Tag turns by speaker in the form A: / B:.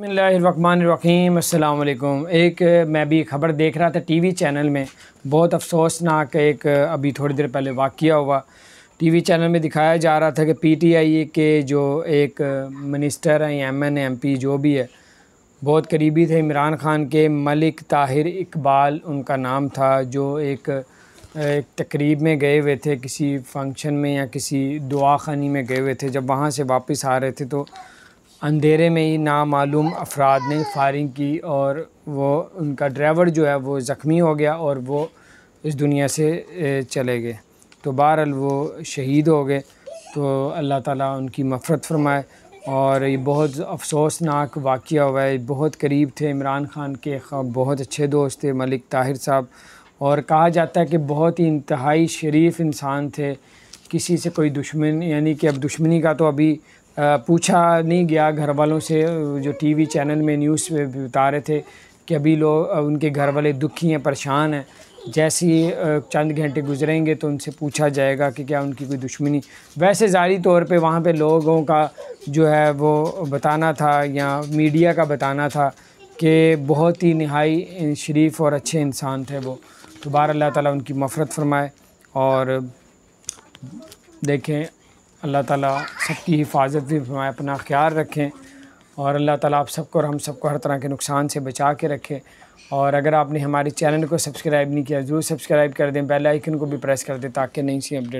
A: बसमीम अल्लाम एक मैं भी ख़बर देख रहा था टीवी चैनल में बहुत अफसोसनाक एक अभी थोड़ी देर पहले वाक़ हुआ टीवी चैनल में दिखाया जा रहा था कि पीटीआई के जो एक मिनिस्टर हैं एम एन एम पी जो भी है बहुत करीबी थे इमरान खान के मलिक ताहिर इकबाल उनका नाम था जो एक, एक तकरीब में गए हुए थे किसी फंक्शन में या किसी दुआ खानी में गए हुए थे जब वहाँ से वापस आ रहे थे तो अंधेरे में ही नामालूम अफराद ने फायरिंग की और वो उनका ड्राइवर जो है वो ज़ख्मी हो गया और वो इस दुनिया से चले गए तो बहरहाल वो शहीद हो गए तो अल्लाह ताला उनकी मफ़रत फरमाए और ये बहुत अफसोसनाक वाक़ हुआ है बहुत करीब थे इमरान खान के बहुत अच्छे दोस्त थे मलिक ताहिर साहब और कहा जाता है कि बहुत ही इंतहाई शरीफ इंसान थे किसी से कोई दुश्मन यानी कि अब दुश्मनी का तो अभी पूछा नहीं गया घर वालों से जो टीवी चैनल में न्यूज़ में बता रहे थे कि अभी लोग उनके घर वाले दुखी हैं परेशान हैं जैसे ही चंद घंटे गुजरेंगे तो उनसे पूछा जाएगा कि क्या उनकी कोई दुश्मनी वैसे जारी तौर पे वहाँ पे लोगों का जो है वो बताना था या मीडिया का बताना था कि बहुत ही नहाई शरीफ और अच्छे इंसान थे वो तो बार अल्लाह ताला उनकी मफ़रत फरमाए और देखें अल्लाह ताला सबकी हिफाजत भी फरमाए अपना ख्याल रखें और अल्लाह ताला आप सबको और हम सबको हर तरह के नुकसान से बचा के रखें और अगर आपने हमारे चैनल को सब्सक्राइब नहीं किया ज़रूर सब्सक्राइब कर दें बेल आइकन को भी प्रेस कर दें ताकि नई सी अपडेट